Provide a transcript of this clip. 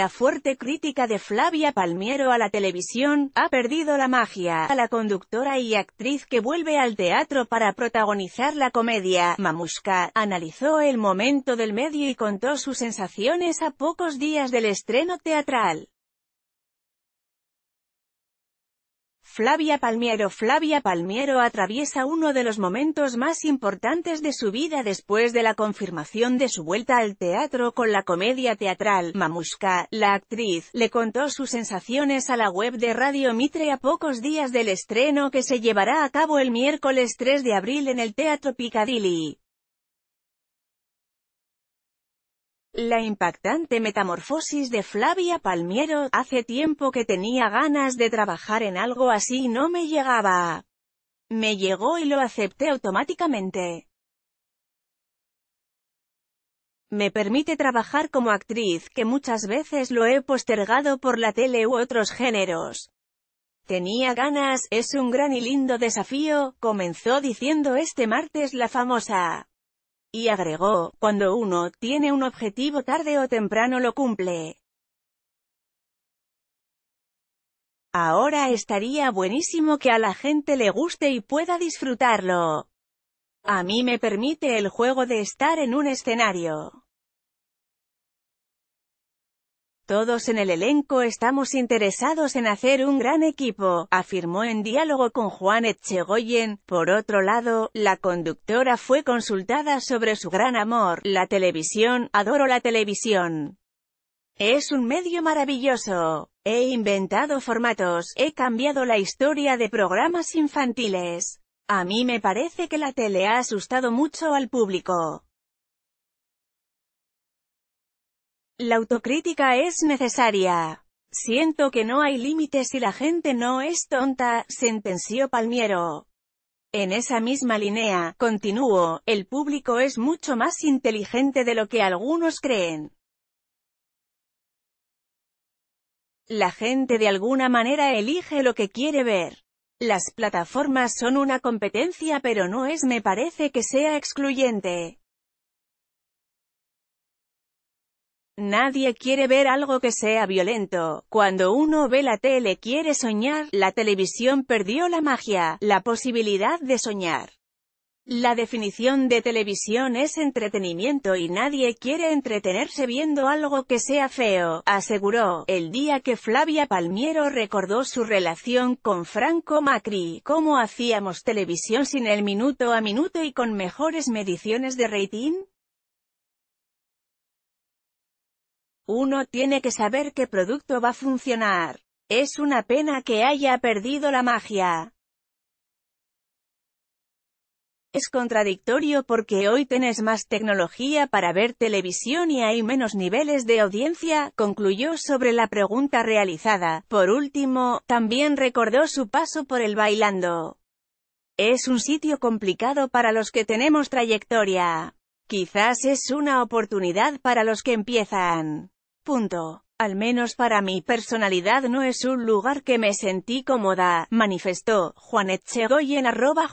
la fuerte crítica de Flavia Palmiero a la televisión, ha perdido la magia, a la conductora y actriz que vuelve al teatro para protagonizar la comedia, Mamushka, analizó el momento del medio y contó sus sensaciones a pocos días del estreno teatral. Flavia Palmiero Flavia Palmiero atraviesa uno de los momentos más importantes de su vida después de la confirmación de su vuelta al teatro con la comedia teatral Mamushka. La actriz le contó sus sensaciones a la web de Radio Mitre a pocos días del estreno que se llevará a cabo el miércoles 3 de abril en el Teatro Piccadilly. La impactante metamorfosis de Flavia Palmiero, hace tiempo que tenía ganas de trabajar en algo así y no me llegaba. Me llegó y lo acepté automáticamente. Me permite trabajar como actriz, que muchas veces lo he postergado por la tele u otros géneros. Tenía ganas, es un gran y lindo desafío, comenzó diciendo este martes la famosa. Y agregó, cuando uno tiene un objetivo tarde o temprano lo cumple. Ahora estaría buenísimo que a la gente le guste y pueda disfrutarlo. A mí me permite el juego de estar en un escenario. Todos en el elenco estamos interesados en hacer un gran equipo, afirmó en diálogo con Juan Echegoyen. Por otro lado, la conductora fue consultada sobre su gran amor, la televisión, adoro la televisión. Es un medio maravilloso. He inventado formatos, he cambiado la historia de programas infantiles. A mí me parece que la tele ha asustado mucho al público. La autocrítica es necesaria. Siento que no hay límites y la gente no es tonta, sentenció Palmiero. En esa misma línea, continúo, el público es mucho más inteligente de lo que algunos creen. La gente de alguna manera elige lo que quiere ver. Las plataformas son una competencia pero no es me parece que sea excluyente. Nadie quiere ver algo que sea violento. Cuando uno ve la tele quiere soñar, la televisión perdió la magia, la posibilidad de soñar. La definición de televisión es entretenimiento y nadie quiere entretenerse viendo algo que sea feo, aseguró, el día que Flavia Palmiero recordó su relación con Franco Macri, cómo hacíamos televisión sin el minuto a minuto y con mejores mediciones de rating. Uno tiene que saber qué producto va a funcionar. Es una pena que haya perdido la magia. Es contradictorio porque hoy tenés más tecnología para ver televisión y hay menos niveles de audiencia, concluyó sobre la pregunta realizada. Por último, también recordó su paso por el bailando. Es un sitio complicado para los que tenemos trayectoria. Quizás es una oportunidad para los que empiezan. Punto. Al menos para mi personalidad no es un lugar que me sentí cómoda, manifestó Juan Echegoyen arroba